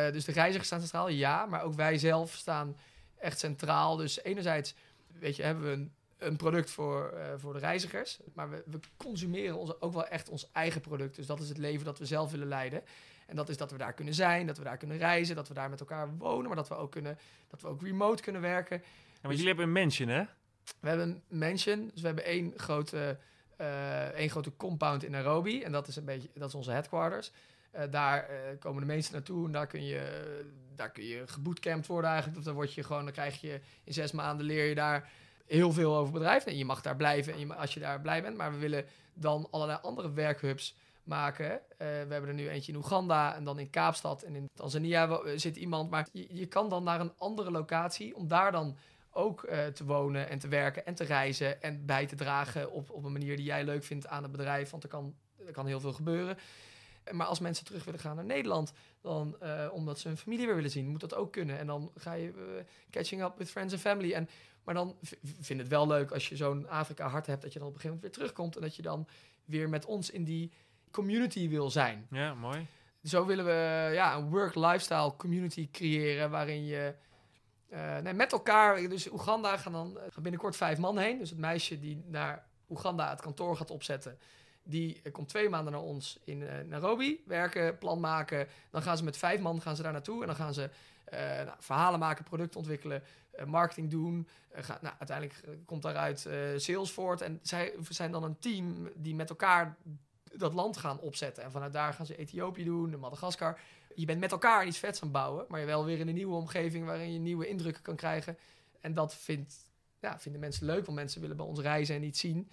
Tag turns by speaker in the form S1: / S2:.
S1: Eh, dus de reizigers staan centraal, ja. Maar ook wij zelf staan echt centraal. Dus enerzijds weet je, hebben we een, een product voor, eh, voor de reizigers. Maar we, we consumeren ook wel echt ons eigen product. Dus dat is het leven dat we zelf willen leiden. En dat is dat we daar kunnen zijn, dat we daar kunnen reizen, dat we daar met elkaar wonen, maar dat we ook, kunnen, dat we ook remote kunnen werken. Ja, want dus jullie hebben een mansion, hè? We hebben een mansion, dus we hebben één grote, eh, één grote compound in Nairobi. En dat is, een beetje, dat is onze headquarters. Eh, daar eh, komen de mensen naartoe en daar kun je, daar kun je gebootcampt worden eigenlijk. Of dan word je gewoon, dan krijg je in zes maanden leer je daar heel veel over bedrijven. En je mag daar blijven en je, als je daar blij bent. Maar we willen dan allerlei andere werkhubs maken. Eh, we hebben er nu eentje in Oeganda en dan in Kaapstad en in Tanzania zit iemand. Maar je, je kan dan naar een andere locatie om daar dan ook te wonen en te werken en te reizen en bij te dragen op, op een manier die jij leuk vindt aan het bedrijf. Want er kan, er kan heel veel gebeuren. Maar als mensen terug willen gaan naar Nederland, dan eh, omdat ze hun familie weer willen zien, moet dat ook kunnen. En dan ga je eh, catching up with friends and family. En, maar dan vind het wel leuk als je zo'n Afrika-hart hebt, dat je dan op een gegeven moment weer terugkomt en dat je dan weer met ons in die community wil zijn. Ja, mooi. Zo willen we ja, een work-lifestyle community creëren waarin je eh, met elkaar, dus Oeganda gaan dan binnenkort vijf man heen. Dus het meisje die naar Oeganda het kantoor gaat opzetten die komt twee maanden naar ons in uh, Nairobi werken, plan maken. Dan gaan ze met vijf man gaan ze daar naartoe. En dan gaan ze eh, nou, verhalen maken, product ontwikkelen, eh, marketing doen. nou, uiteindelijk komt daaruit sales voort. En zij zijn dan een team die met elkaar dat land gaan opzetten. En vanuit daar gaan ze Ethiopië doen, Madagaskar. Je bent met elkaar iets vets aan het bouwen, maar je wel weer in een nieuwe omgeving waarin je nieuwe indrukken kan krijgen. En dat vindt, ja, vinden mensen leuk, want mensen willen bij ons reizen en iets zien.